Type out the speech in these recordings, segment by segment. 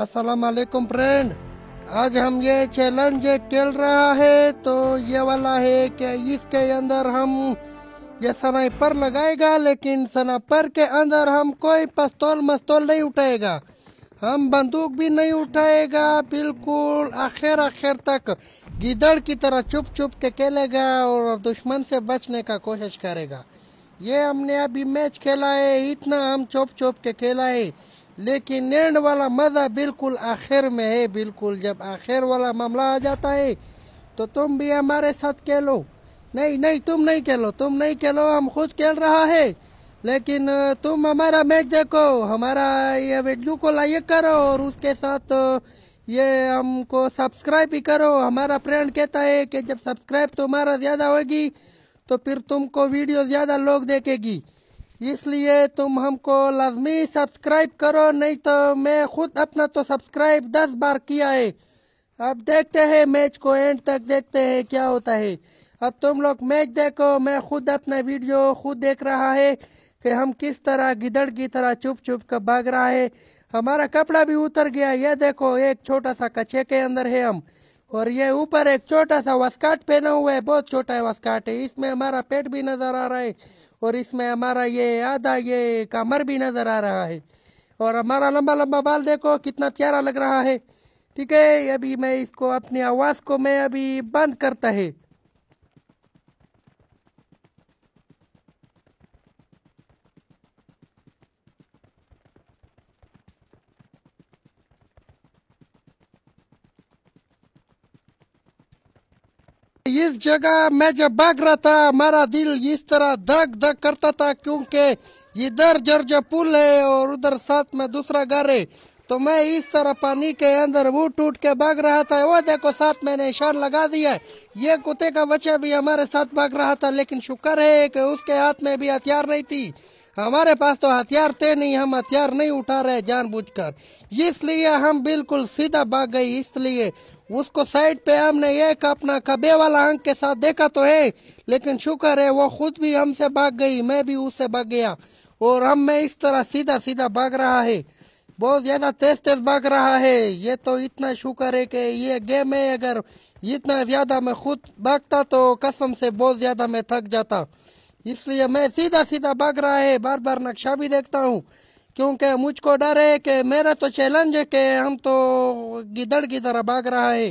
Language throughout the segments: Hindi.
अस्सलाम वालेकुम फ्रेंड आज हम ये चैलेंज खेल रहा है तो ये वाला है कि इसके अंदर हम ये स्नाइपर लगाएगा लेकिन स्नाइपर के अंदर हम कोई पस्तौल मस्तौल नहीं उठाएगा हम बंदूक भी नहीं उठाएगा बिल्कुल आखिर आखिर तक गिदड़ की तरह चुप चुप के खेलेगा और दुश्मन से बचने का कोशिश करेगा ये हमने अभी मैच खेला है इतना हम चुप चुप के खेला है लेकिन एंड वाला मज़ा बिल्कुल आखिर में है बिल्कुल जब आखिर वाला मामला आ जाता है तो तुम भी हमारे साथ खेलो नहीं नहीं तुम नहीं खेलो तुम नहीं खेलो हम खुद खेल रहा है लेकिन तुम हमारा मैच देखो हमारा ये वीडियो को लाइक करो और उसके साथ ये हमको सब्सक्राइब भी करो हमारा फ्रेंड कहता है कि जब सब्सक्राइब तुम्हारा ज़्यादा होगी तो फिर तुमको वीडियो ज़्यादा लोग देखेगी इसलिए तुम हमको लाजमी सब्सक्राइब करो नहीं तो मैं खुद अपना तो सब्सक्राइब दस बार किया है अब देखते हैं मैच को एंड तक देखते हैं क्या होता है अब तुम लोग मैच देखो मैं खुद अपना वीडियो खुद देख रहा है कि हम किस तरह गिदड़ की तरह चुप चुप कर भाग रहा है हमारा कपड़ा भी उतर गया ये देखो एक छोटा सा कछे के अंदर है हम और ये ऊपर एक छोटा सा वस्काट पहना हुआ है बहुत छोटा है वस्काट है इसमें हमारा पेट भी नज़र आ रहा है और इसमें हमारा ये आधा ये कमर भी नज़र आ रहा है और हमारा लंबा लंबा बाल देखो कितना प्यारा लग रहा है ठीक है अभी मैं इसको अपनी आवाज़ को मैं अभी बंद करता है इस जगह मैं जब भाग रहा था हमारा दिल इस तरह धक धक करता था क्योंकि इधर जर्ज पुल है और उधर साथ में दूसरा घर है तो मैं इस तरह पानी के अंदर वो टूट के भाग रहा था वो देखो साथ मैंने इशार लगा दिया ये कुत्ते का बच्चा भी हमारे साथ भाग रहा था लेकिन शुक्र है कि उसके हाथ में भी हथियार नहीं थी हमारे पास तो हथियार थे नहीं हम हथियार नहीं उठा रहे जानबूझकर इसलिए हम बिल्कुल सीधा भाग गए इसलिए उसको साइड पे हमने एक अपना कबे वाला अंक के साथ देखा तो है लेकिन शुक्र है वो खुद भी हमसे भाग गई मैं भी उससे भाग गया और हम मैं इस तरह सीधा सीधा भाग रहा है बहुत ज़्यादा तेज तेज भाग रहा है ये तो इतना शुक्र है कि ये गेम है अगर इतना ज़्यादा मैं खुद भागता तो कसम से बहुत ज़्यादा मैं थक जाता इसलिए मैं सीधा सीधा भाग रहा है बार बार नक्शा भी देखता हूँ क्योंकि मुझको डर है कि मेरा तो चैलेंज है कि हम तो गिदड़ की तरह भाग रहा है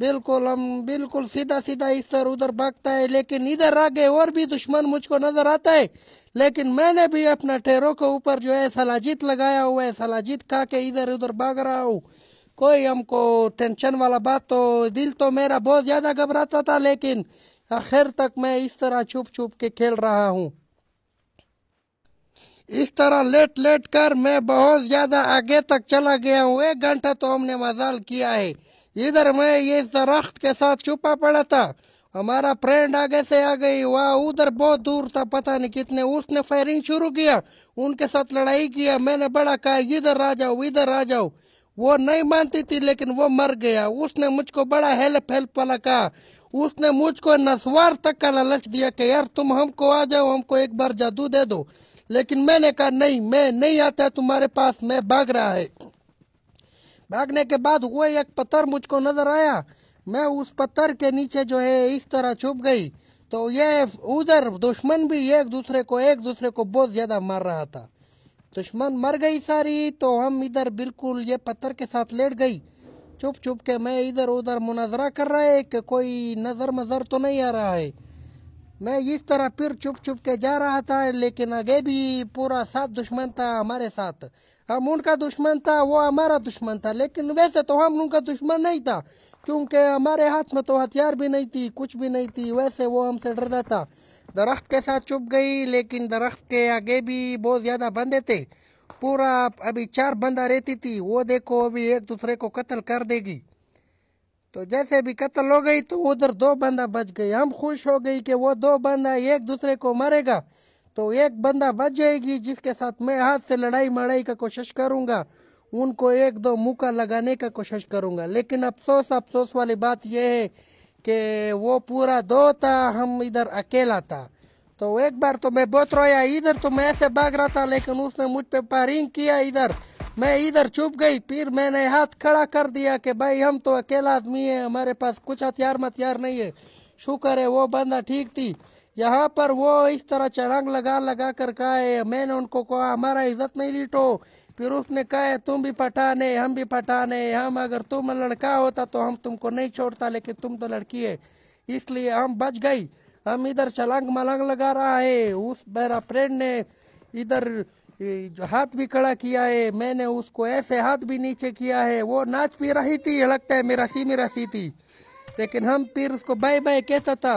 बिल्कुल हम बिल्कुल सीधा सीधा तरह उधर भागता है लेकिन इधर आगे और भी दुश्मन मुझको नज़र आता है लेकिन मैंने भी अपना ठेरों के ऊपर जो है सलाजीत लगाया हुआ है सलाजीत खा के इधर उधर भाग रहा हूँ कोई हमको टेंशन वाला बात तो दिल तो मेरा बहुत ज़्यादा घबराता था लेकिन आखिर तक मैं इस तरह छुप छुप के खेल रहा हूँ इस तरह लेट लेट कर मैं बहुत ज़्यादा आगे तक चला गया हूँ एक घंटा तो हमने मजाल किया है इधर मैं ये दरख्त के साथ छुपा पड़ा था हमारा फ्रेंड आगे से आ गई वहा उधर बहुत दूर था पता नहीं कितने उसने फायरिंग शुरू किया उनके साथ लड़ाई किया मैंने बड़ा कहा इधर आ जाओ इधर आ जाओ वो नहीं मानती थी लेकिन वो मर गया उसने मुझको बड़ा हेल्प हेल्प वाला कहा उसने मुझको नसवार तक का लालच दिया कि यार तुम हमको आ जाओ हमको एक बार जादू दे दो लेकिन मैंने कहा नहीं मैं नहीं आता तुम्हारे पास मैं भाग रहा है भागने के बाद वो एक पत्थर मुझको नजर आया मैं उस पत्थर के नीचे जो है इस तरह छुप गई तो ये उधर दुश्मन भी एक दूसरे को एक दूसरे को बहुत ज़्यादा मार रहा था दुश्मन मर गई सारी तो हम इधर बिल्कुल ये पत्थर के साथ लेट गई चुप चुप के मैं इधर उधर मुनाजरा कर रहा है कि कोई नज़र मज़र तो नहीं आ रहा है मैं इस तरह फिर चुप चुप के जा रहा था लेकिन आगे भी पूरा साथ दुश्मन था हमारे साथ हम उनका दुश्मन था वो हमारा दुश्मन था लेकिन वैसे तो हम उनका दुश्मन नहीं था क्योंकि हमारे हाथ में तो हथियार भी नहीं थी कुछ भी नहीं थी वैसे वो हमसे डरता था दरख्त के साथ चुप गई लेकिन दरख्त के आगे भी बहुत ज़्यादा बंदे थे पूरा अभी चार बंदा रहती थी वो देखो अभी एक दूसरे को कत्ल कर देगी तो जैसे भी कत्ल हो गई तो उधर दो बंदा बच गए हम खुश हो गई कि वो दो बंदा एक दूसरे को मारेगा तो एक बंदा बच जाएगी जिसके साथ मैं हाथ से लड़ाई मड़ाई का कोशिश करूँगा उनको एक दो मुका लगाने का कोशिश करूँगा लेकिन अफसोस अफसोस वाली बात यह है कि वो पूरा दो था हम इधर अकेला था तो एक बार तो मैं बहुत रोया इधर तो मैं ऐसे भाग रहा था लेकिन उसने मुझ पे पारिंग किया इधर मैं इधर चुप गई फिर मैंने हाथ खड़ा कर दिया कि भाई हम तो अकेला आदमी है हमारे पास कुछ हथियार मथियार नहीं है शुक्र है वो बंदा ठीक थी यहाँ पर वो इस तरह चलांग लगा लगा कर कहा मैंने उनको कहा हमारा इज्जत नहीं लीटो फिर उसने कहा तुम भी पठाने हम भी पठाने हम अगर तुम लड़का होता तो हम तुमको नहीं छोड़ता लेकिन तुम तो लड़की है इसलिए हम बच गई हम इधर छलांग मलांग लगा रहा है उस मेरा फ्रेंड ने इधर हाथ भी खड़ा किया है मैंने उसको ऐसे हाथ भी नीचे किया है वो नाच भी रही थी लगता है मेरा सी मेरा सी थी लेकिन हम फिर उसको बाय बाय कहता था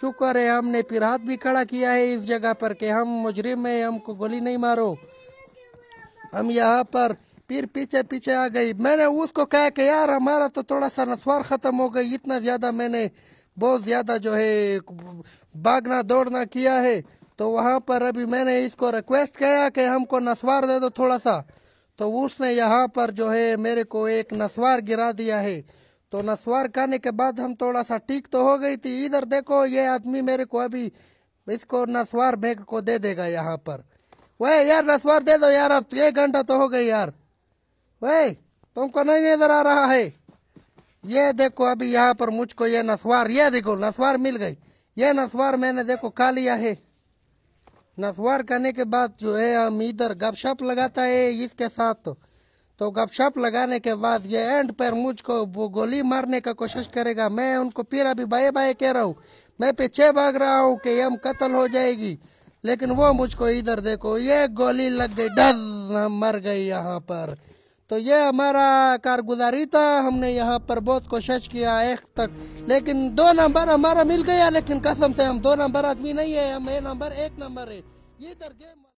शुक्र है हमने फिर हाथ भी खड़ा किया है इस जगह पर कि हम मुजरिम है हमको गोली नहीं मारो हम यहाँ पर फिर पीछे पीछे आ गई मैंने उसको कहा कि यार हमारा तो थोड़ा सा नस्वार ख़त्म हो गई इतना ज़्यादा मैंने बहुत ज़्यादा जो है भागना दौड़ना किया है तो वहाँ पर अभी मैंने इसको रिक्वेस्ट किया कि हमको नस्वार दे दो थोड़ा सा तो उसने यहाँ पर जो है मेरे को एक नसवार गिरा दिया है तो नस्वार खाने के बाद हम थोड़ा सा ठीक तो हो गई थी इधर देखो ये आदमी मेरे को अभी इसको नस्वार बैग को दे देगा यहाँ पर वह यार नस्वार दे दो यार अब तो एक घंटा तो हो गई यार वह तुमको नहीं नजर आ रहा है ये देखो अभी यहाँ पर मुझको ये नस्वार ये देखो नस्वार मिल गई ये नस्वार मैंने देखो खा लिया है नस्वार करने के बाद जो है हम इधर गपशप लगाता है इसके साथ तो तो गपशप लगाने के बाद ये एंड पर मुझको वो गोली मारने का कोशिश करेगा मैं उनको फिर अभी बाय बाय कह रहा हूँ मैं पीछे भाग रहा हूँ कि हम कत्ल हो जाएगी लेकिन वो मुझको इधर देखो ये गोली लग गई डज हम मर गई यहाँ पर तो ये हमारा कारगुजारी था हमने यहाँ पर बहुत कोशिश किया एक तक लेकिन दो नंबर हमारा मिल गया लेकिन कसम से हम दो नंबर आदमी नहीं है हम ए नंबर एक नंबर है ये इधर गेम